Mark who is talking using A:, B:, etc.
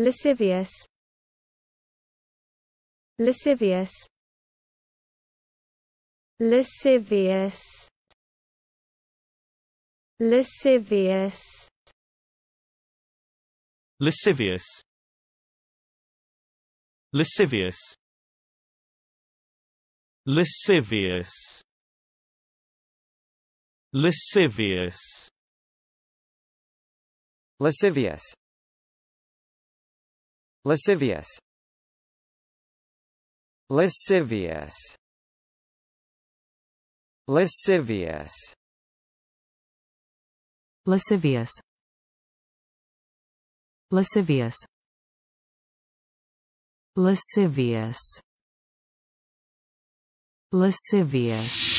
A: lascivious lascivious lascivious lascivious lascivious lascivious lascivious lascivious lascivious Lascivious Lascivious Lascivious Lascivious Lascivious Lascivious Lascivious